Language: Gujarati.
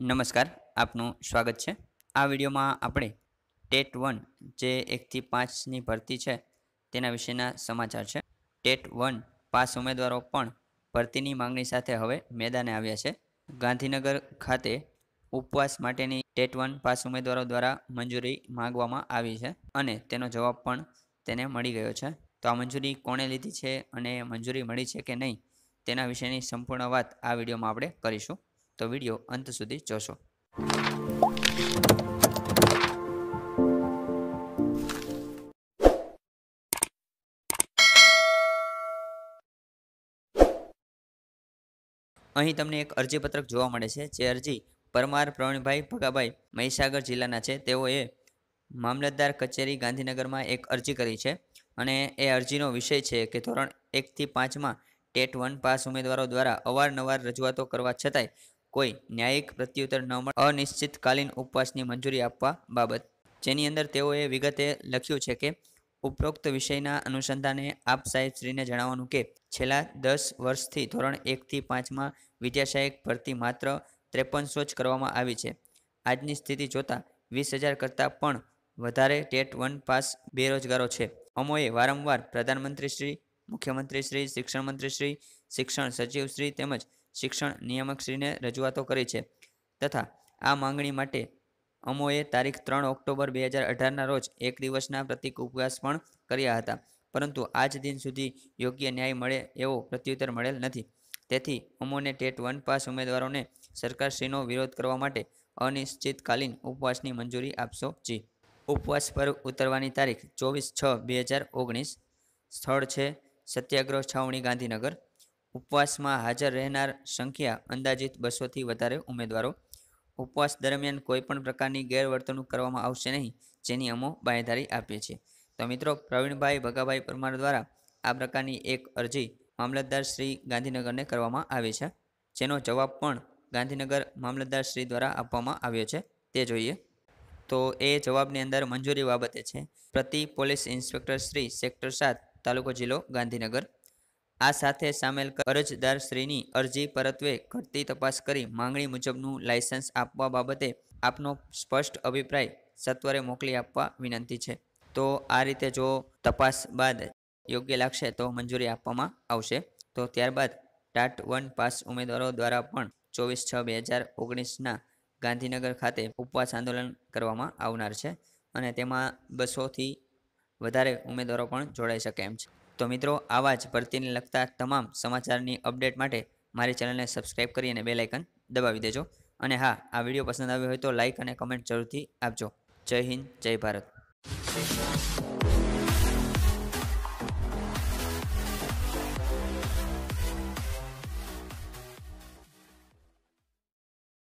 નમસ્કાર આપનું સ્વાગત છે આ વિડીયોમાં આપણે ટેટ વન જે એકથી પાંચની ભરતી છે તેના વિશેના સમાચાર છે ટેટ વન પાસ ઉમેદવારો પણ ભરતીની માંગણી સાથે હવે મેદાને આવ્યા છે ગાંધીનગર ખાતે ઉપવાસ માટેની ટેટ વન પાસ ઉમેદવારો દ્વારા મંજૂરી માગવામાં આવી છે અને તેનો જવાબ પણ તેને મળી ગયો છે તો આ મંજૂરી કોણે લીધી છે અને મંજૂરી મળી છે કે નહીં તેના વિશેની સંપૂર્ણ વાત આ વિડીયોમાં આપણે કરીશું તો વિડીયો અંત સુધી જોશો અહીં તમને એક અરજીપત્રક જોવા મળે છે જે અરજી પરમાર પ્રવીણભાઈ ભગાભાઈ મહીસાગર જિલ્લાના છે તેઓએ મામલતદાર કચેરી ગાંધીનગરમાં એક અરજી કરી છે અને એ અરજીનો વિષય છે કે ધોરણ એકથી પાંચમાં ટેટ વન પાસ ઉમેદવારો દ્વારા અવારનવાર રજૂઆતો કરવા છતાંય કોઈ ન્યાયિક પ્રત્યુત્તર ન મળે અનિશ્ચિતકાલીન ઉપવાસની મંજૂરી આપવા બાબત જેની અંદર તેઓએ વિગતે લખ્યું છે કે ઉપરોક્ત વિષયના અનુસંધાને આપ સાહેબશ્રીને જણાવવાનું કે છેલ્લા દસ વર્ષથી ધોરણ એકથી પાંચમાં વિદ્યાશાયક ભરતી માત્ર ત્રેપનસો જ કરવામાં આવી છે આજની સ્થિતિ જોતાં વીસ હજાર કરતાં પણ વધારે ટેટ વન પાસ બેરોજગારો છે અમોએ વારંવાર પ્રધાનમંત્રીશ્રી મુખ્યમંત્રીશ્રી શિક્ષણમંત્રીશ્રી શિક્ષણ સચિવશ્રી તેમજ શિક્ષણ નિયામકશ્રીને રજૂઆતો કરી છે તથા આ માંગણી માટે અમોએ તારીખ ત્રણ ઓક્ટોબર બે હજાર અઢારના રોજ એક દિવસના પ્રતિક ઉપવાસ પણ કર્યા હતા પરંતુ આજ દિન સુધી યોગ્ય ન્યાય મળે એવો પ્રત્યુત્તર મળેલ નથી તેથી અમોને ટેટ વન પાસ ઉમેદવારોને સરકારશ્રીનો વિરોધ કરવા માટે અનિશ્ચિતકાલીન ઉપવાસની મંજૂરી આપશો જી ઉપવાસ પર ઉતરવાની તારીખ ચોવીસ છ બે હજાર ઓગણીસ સ્થળ છે સત્યાગ્રહ છાવણી ગાંધીનગર ઉપવાસમાં હાજર રહેનાર સંખ્યા અંદાજિત બસોથી વધારે ઉમેદવારો ઉપવાસ દરમિયાન કોઈપણ પ્રકારની ગેરવર્તણૂક કરવામાં આવશે નહીં જેની અમો બાંયધારી આપીએ છીએ તો મિત્રો પ્રવીણભાઈ ભગાભાઈ પરમાર દ્વારા આ પ્રકારની એક અરજી મામલતદાર શ્રી ગાંધીનગરને કરવામાં આવી છે જેનો જવાબ પણ ગાંધીનગર મામલતદાર શ્રી દ્વારા આપવામાં આવ્યો છે તે જોઈએ તો એ જવાબની અંદર મંજૂરી બાબતે છે પ્રતિ પોલીસ ઇન્સ્પેક્ટર શ્રી સેક્ટર સાત તાલુકો જિલ્લો ગાંધીનગર આ સાથે સામેલ અરજદારશ્રીની અરજી પરત્વે ઘટતી તપાસ કરી માંગણી મુજબનું લાયસન્સ આપવા બાબતે આપનો સ્પષ્ટ અભિપ્રાય સત્વરે મોકલી આપવા વિનંતી છે તો આ રીતે જો તપાસ બાદ યોગ્ય લાગશે તો મંજૂરી આપવામાં આવશે તો ત્યારબાદ ટાટ વન પાસ ઉમેદવારો દ્વારા પણ ચોવીસ છ બે હજાર ઓગણીસના ગાંધીનગર ખાતે ઉપવાસ આંદોલન કરવામાં આવનાર છે અને તેમાં બસોથી વધારે ઉમેદવારો પણ જોડાઈ શકે એમ છે તો મિત્રો આવા જ ભરતીને લગતા તમામ સમાચારની અપડેટ માટે મારી ચેનલને સબસ્ક્રાઈબ કરી અને બેલ આઇકન દબાવી દેજો અને હા આ વિડીયો પસંદ આવ્યો હોય તો લાઇક અને કમેન્ટ જરૂરથી આપજો જય હિન્દ જય ભારત